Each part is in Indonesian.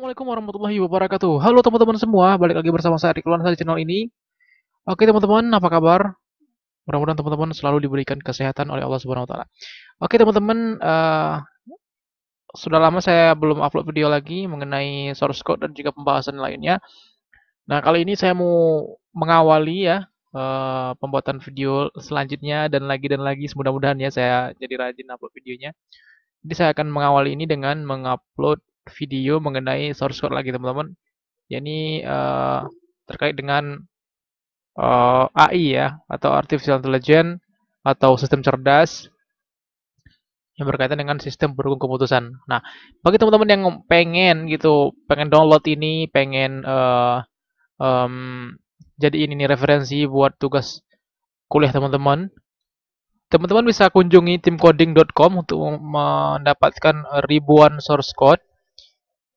Assalamualaikum warahmatullahi wabarakatuh. Halo teman-teman semua, balik lagi bersama saya Ridwan di channel ini. Oke teman-teman, apa kabar? Mudah-mudahan teman-teman selalu diberikan kesehatan oleh Allah Subhanahu wa taala. Oke teman-teman, uh, sudah lama saya belum upload video lagi mengenai source code dan juga pembahasan lainnya. Nah, kali ini saya mau mengawali ya uh, pembuatan video selanjutnya dan lagi dan lagi mudah-mudahan ya saya jadi rajin upload videonya. Jadi saya akan mengawali ini dengan mengupload video mengenai source code lagi teman-teman. Ini uh, eh, terkait dengan uh, eh, AI ya atau artificial intelligence atau sistem cerdas yang berkaitan dengan sistem berhubung keputusan. Nah, bagi teman-teman yang pengen gitu, pengen download ini, pengen uh, eh, um, jadiin ini referensi buat tugas kuliah teman-teman, teman-teman bisa kunjungi timcoding.com untuk mendapatkan ribuan source code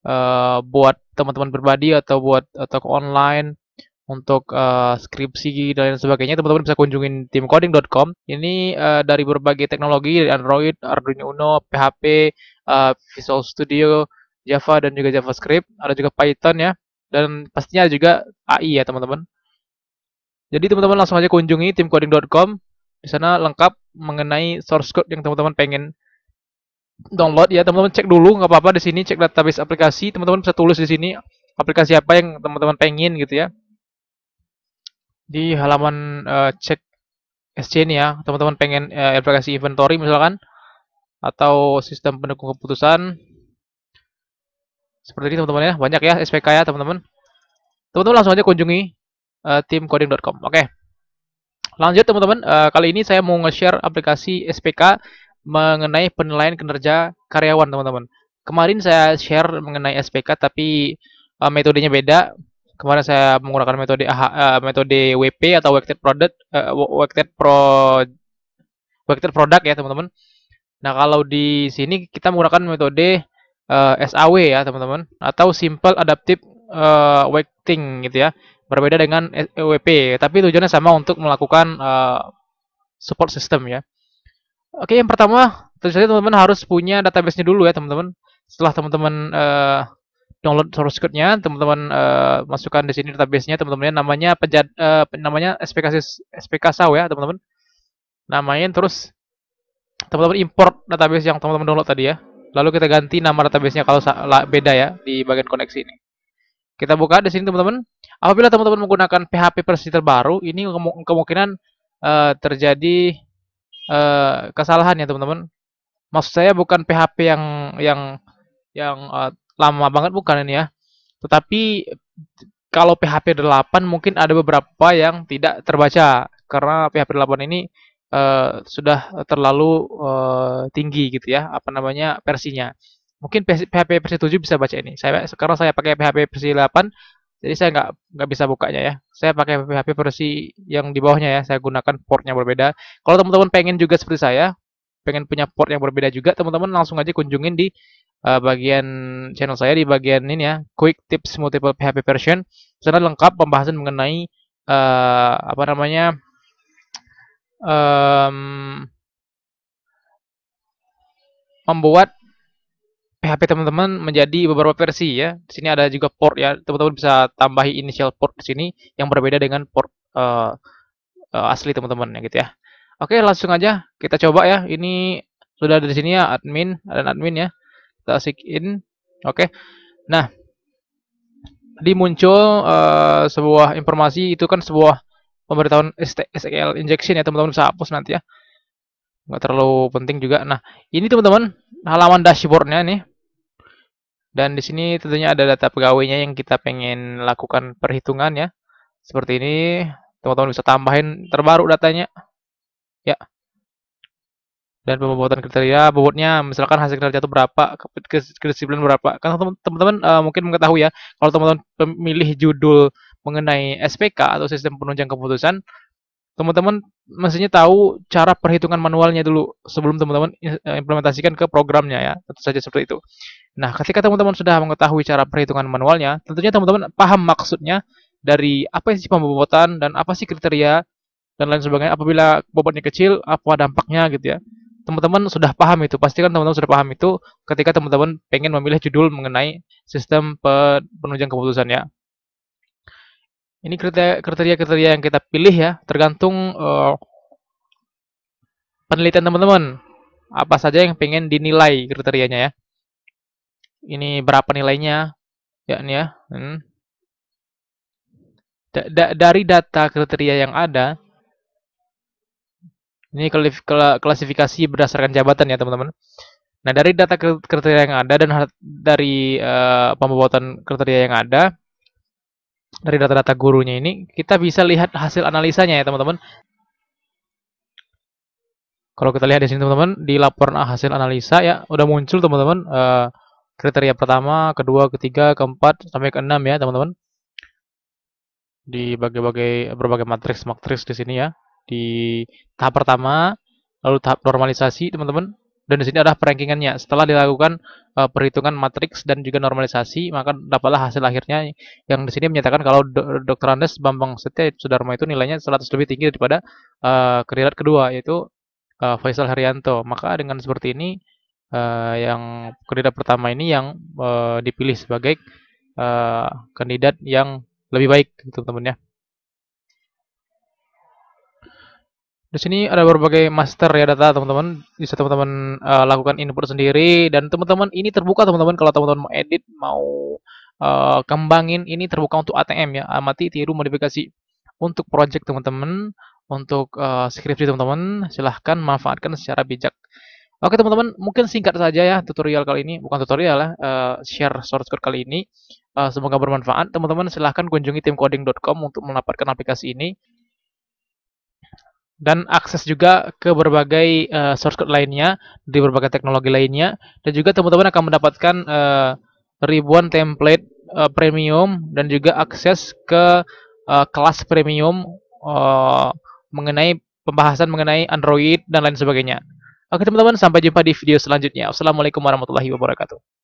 Eh, buat teman-teman pribadi atau buat atau online untuk uh, skripsi dan lain sebagainya teman-teman bisa kunjungin timcoding.com ini uh, dari berbagai teknologi dari Android, Arduino Uno, PHP, uh, Visual Studio, Java dan juga JavaScript ada juga Python ya dan pastinya ada juga AI ya teman-teman jadi teman-teman langsung aja kunjungi timcoding.com di sana lengkap mengenai source code yang teman-teman pengen download ya teman-teman cek dulu nggak apa-apa di sini cek database aplikasi teman-teman bisa tulis di sini aplikasi apa yang teman-teman pengen gitu ya di halaman uh, cek SC ini ya teman-teman pengen uh, aplikasi inventory misalkan atau sistem pendukung keputusan seperti ini teman-teman ya banyak ya SPK ya teman-teman teman-teman langsung aja kunjungi uh, eh, timcoding.com oke okay. lanjut teman-teman uh, kali ini saya mau nge-share aplikasi SPK mengenai penilaian kinerja karyawan, teman-teman. Kemarin saya share mengenai SPK tapi uh, metodenya beda. Kemarin saya menggunakan metode uh, metode WP atau weighted product uh, eh, weighted pro weighted product ya, teman-teman. Nah, kalau di sini kita menggunakan metode uh, SAW ya, teman-teman, atau simple adaptive uh, weighting gitu ya. Berbeda dengan WP, tapi tujuannya sama untuk melakukan uh, support system ya. Oke, yang pertama tentu saja teman-teman harus punya database-nya dulu ya teman-teman. Setelah teman-teman uh, download source code-nya, teman-teman uh, masukkan di sini database-nya teman-teman namanya penjad, uh, namanya SPK SPK SAW ya teman-teman. Namain terus teman-teman import database yang teman-teman download tadi ya. Lalu kita ganti nama database-nya kalau beda ya di bagian koneksi ini. Kita buka di sini teman-teman. Apabila teman-teman menggunakan PHP versi terbaru, ini kemungkinan uh, terjadi Eh, kesalahan ya teman-teman. Maksud saya bukan PHP yang yang yang uh, lama banget bukan ini ya. Tetapi kalau PHP 8 mungkin ada beberapa yang tidak terbaca karena PHP 8 ini uh, sudah terlalu uh, tinggi gitu ya, apa namanya versinya. Mungkin PHP versi 7 bisa baca ini. Saya sekarang saya pakai PHP versi 8 jadi saya nggak nggak bisa bukanya ya. Saya pakai PHP versi yang di bawahnya ya. Saya gunakan portnya berbeda. Kalau teman-teman pengen juga seperti saya, pengen punya port yang berbeda juga, teman-teman langsung aja kunjungin di uh, bagian channel saya di bagian ini ya, Quick Tips Multiple PHP Version. Sana lengkap pembahasan mengenai uh, apa namanya um, membuat PHP teman-teman menjadi beberapa versi ya. Di sini ada juga port ya. Teman-teman bisa tambahi initial port di sini yang berbeda dengan port uh, uh, asli teman-teman ya gitu ya. Oke, langsung aja kita coba ya. Ini sudah ada di sini ya admin, ada admin ya. Kita asik in. Oke. Nah, dimuncul muncul uh, sebuah informasi itu kan sebuah pemberitahuan SQL injection ya teman-teman bisa hapus nanti ya nggak terlalu penting juga nah ini teman-teman halaman dashboardnya nih dan di sini tentunya ada data pegawainya yang kita pengen lakukan perhitungan ya. Seperti ini, teman-teman bisa tambahin terbaru datanya. Ya. Dan pembuatan kriteria bobotnya, misalkan hasil kinerja itu berapa, kedisiplinan berapa. Kan teman-teman uh, mungkin mengetahui ya, kalau teman-teman pemilih judul mengenai SPK atau sistem penunjang keputusan, teman-teman mestinya tahu cara perhitungan manualnya dulu sebelum teman-teman e, implementasikan ke programnya ya. Tentu saja seperti itu. Nah, ketika teman-teman sudah mengetahui cara perhitungan manualnya, tentunya teman-teman paham maksudnya dari apa sih pembobotan dan apa sih kriteria dan lain sebagainya. Apabila bobotnya kecil, apa dampaknya gitu ya. Teman-teman sudah paham itu, pastikan teman-teman sudah paham itu ketika teman-teman pengen memilih judul mengenai sistem penunjang keputusan ya. Ini kriteria-kriteria yang kita pilih ya, tergantung uh, penelitian teman-teman. Apa saja yang pengen dinilai kriterianya ya. Ini berapa nilainya, ya ini ya. Hmm. Da da dari data kriteria yang ada, ini klasifikasi berdasarkan jabatan ya teman-teman. Nah dari data kriteria yang ada dan dari uh, pembuatan kriteria yang ada, dari data-data gurunya ini, kita bisa lihat hasil analisanya ya teman-teman. Kalau kita lihat di sini teman-teman, di laporan hasil analisa ya, udah muncul teman-teman uh, kriteria pertama, kedua, ketiga, keempat, sampai keenam ya teman-teman. Di berbagai, berbagai matriks-matriks di sini ya. Di tahap pertama, lalu tahap normalisasi teman-teman, dan di sini ada perankingannya. Setelah dilakukan uh, perhitungan matriks dan juga normalisasi, maka dapatlah hasil akhirnya yang di sini menyatakan kalau Dr. Andes Bambang Setia Sudarma itu nilainya 100 lebih tinggi daripada uh, kandidat kedua yaitu uh, Faisal Haryanto. Maka dengan seperti ini uh, yang kandidat pertama ini yang uh, dipilih sebagai uh, kandidat yang lebih baik, teman-teman ya. Di sini ada berbagai master ya data teman-teman. Bisa teman-teman uh, lakukan input sendiri dan teman-teman ini terbuka teman-teman kalau teman-teman mau edit, mau uh, kembangin ini terbuka untuk ATM ya, amati ah, tiru modifikasi. Untuk project teman-teman, untuk uh, skripsi teman-teman, silahkan manfaatkan secara bijak. Oke teman-teman, mungkin singkat saja ya tutorial kali ini, bukan tutorial ya, uh, share source code kali ini. Uh, semoga bermanfaat. Teman-teman silahkan kunjungi timcoding.com untuk mendapatkan aplikasi ini dan akses juga ke berbagai uh, source code lainnya di berbagai teknologi lainnya dan juga teman-teman akan mendapatkan uh, ribuan template uh, premium dan juga akses ke uh, kelas premium uh, mengenai pembahasan mengenai Android dan lain sebagainya. Oke teman-teman, sampai jumpa di video selanjutnya. Assalamualaikum warahmatullahi wabarakatuh.